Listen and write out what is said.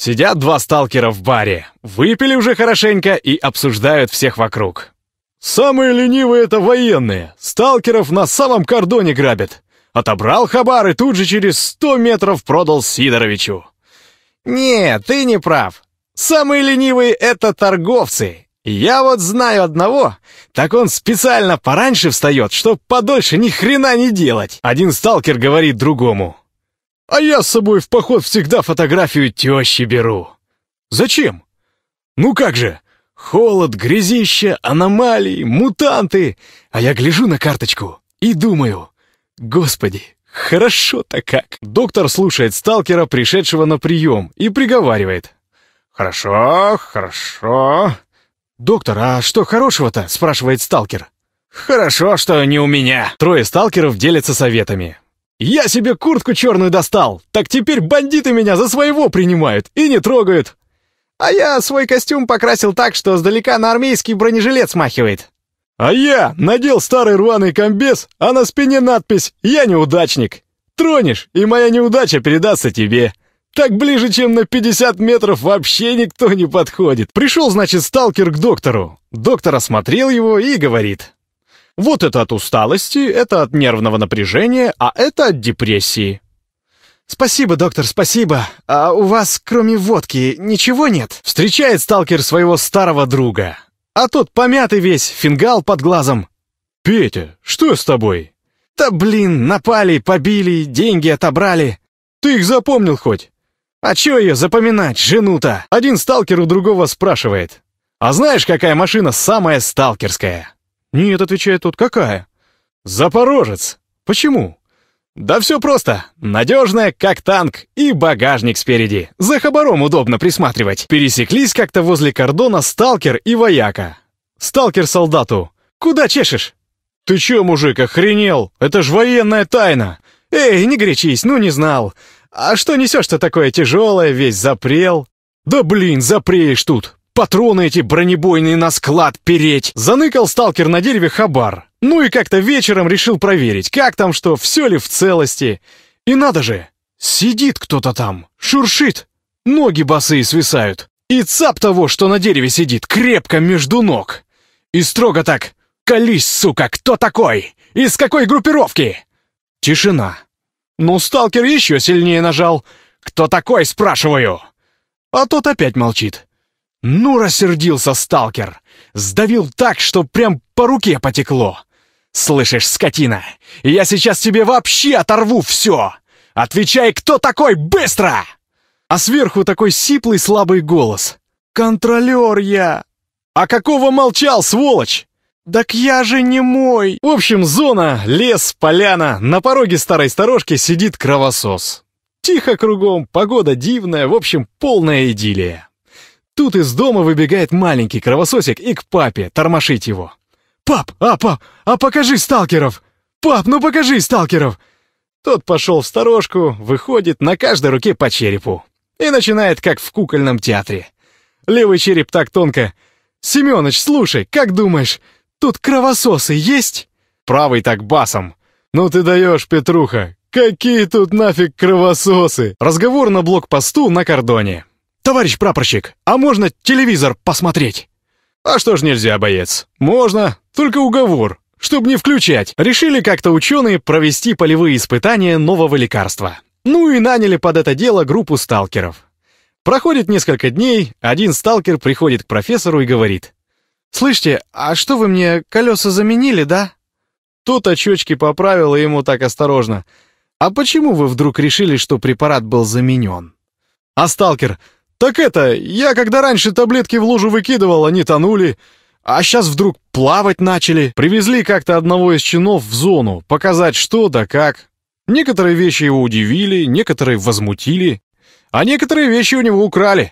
Сидят два сталкера в баре, выпили уже хорошенько и обсуждают всех вокруг. «Самые ленивые — это военные. Сталкеров на самом кордоне грабят. Отобрал хабар и тут же через сто метров продал Сидоровичу». «Не, ты не прав. Самые ленивые — это торговцы. Я вот знаю одного, так он специально пораньше встает, чтоб подольше ни хрена не делать». Один сталкер говорит другому. А я с собой в поход всегда фотографию тещи беру. Зачем? Ну как же, холод, грязище, аномалии, мутанты. А я гляжу на карточку и думаю, господи, хорошо-то как. Доктор слушает сталкера, пришедшего на прием, и приговаривает. Хорошо, хорошо. «Доктор, а что хорошего-то?» — спрашивает сталкер. «Хорошо, что не у меня». Трое сталкеров делятся советами. «Я себе куртку черную достал! Так теперь бандиты меня за своего принимают и не трогают!» «А я свой костюм покрасил так, что сдалека на армейский бронежилет смахивает!» «А я надел старый рваный комбез, а на спине надпись «Я неудачник!» «Тронешь, и моя неудача передастся тебе!» Так ближе, чем на 50 метров вообще никто не подходит. Пришел, значит, сталкер к доктору. Доктор осмотрел его и говорит. Вот это от усталости, это от нервного напряжения, а это от депрессии. «Спасибо, доктор, спасибо. А у вас, кроме водки, ничего нет?» Встречает сталкер своего старого друга. А тот помятый весь, фингал под глазом. «Петя, что с тобой?» «Да блин, напали, побили, деньги отобрали». «Ты их запомнил хоть?» «А чё её запоминать, жену-то?» Один сталкер у другого спрашивает. «А знаешь, какая машина самая сталкерская?» «Нет», — отвечает тот, — «какая?» «Запорожец». «Почему?» «Да все просто. Надежная, как танк, и багажник спереди. За хабаром удобно присматривать». Пересеклись как-то возле кордона сталкер и вояка. Сталкер солдату. «Куда чешешь?» «Ты че, мужик, охренел? Это ж военная тайна!» «Эй, не гречись, ну не знал. А что несешь-то такое тяжелое, весь запрел?» «Да блин, запреешь тут! патроны эти бронебойные на склад переть!» Заныкал сталкер на дереве хабар. Ну и как-то вечером решил проверить, как там что, все ли в целости. И надо же, сидит кто-то там, шуршит, ноги босые свисают. И цап того, что на дереве сидит, крепко между ног. И строго так «Колись, сука, кто такой? Из какой группировки?» Тишина. Ну, сталкер еще сильнее нажал. «Кто такой?» — спрашиваю. А тот опять молчит. Ну, рассердился сталкер! Сдавил так, что прям по руке потекло! Слышишь, скотина, я сейчас тебе вообще оторву все! Отвечай, кто такой, быстро!» А сверху такой сиплый слабый голос. «Контролер я!» «А какого молчал, сволочь?» «Так я же не мой!» В общем, зона, лес, поляна. На пороге старой сторожки сидит кровосос. Тихо кругом, погода дивная, в общем, полная идиллия. Тут из дома выбегает маленький кровососик и к папе тормошить его. «Пап, а, пап, а покажи сталкеров! Пап, ну покажи сталкеров!» Тот пошел в сторожку, выходит, на каждой руке по черепу. И начинает, как в кукольном театре. Левый череп так тонко. «Семёныч, слушай, как думаешь, тут кровососы есть?» Правый так басом. «Ну ты даешь, Петруха, какие тут нафиг кровососы?» Разговор на блокпосту на кордоне. «Товарищ прапорщик, а можно телевизор посмотреть?» «А что ж нельзя, боец?» «Можно, только уговор, чтобы не включать». Решили как-то ученые провести полевые испытания нового лекарства. Ну и наняли под это дело группу сталкеров. Проходит несколько дней, один сталкер приходит к профессору и говорит. «Слышите, а что вы мне колеса заменили, да?» Тут очечки поправила ему так осторожно. «А почему вы вдруг решили, что препарат был заменен?» «А сталкер, «Так это, я когда раньше таблетки в лужу выкидывал, они тонули, а сейчас вдруг плавать начали. Привезли как-то одного из чинов в зону, показать что да как. Некоторые вещи его удивили, некоторые возмутили, а некоторые вещи у него украли.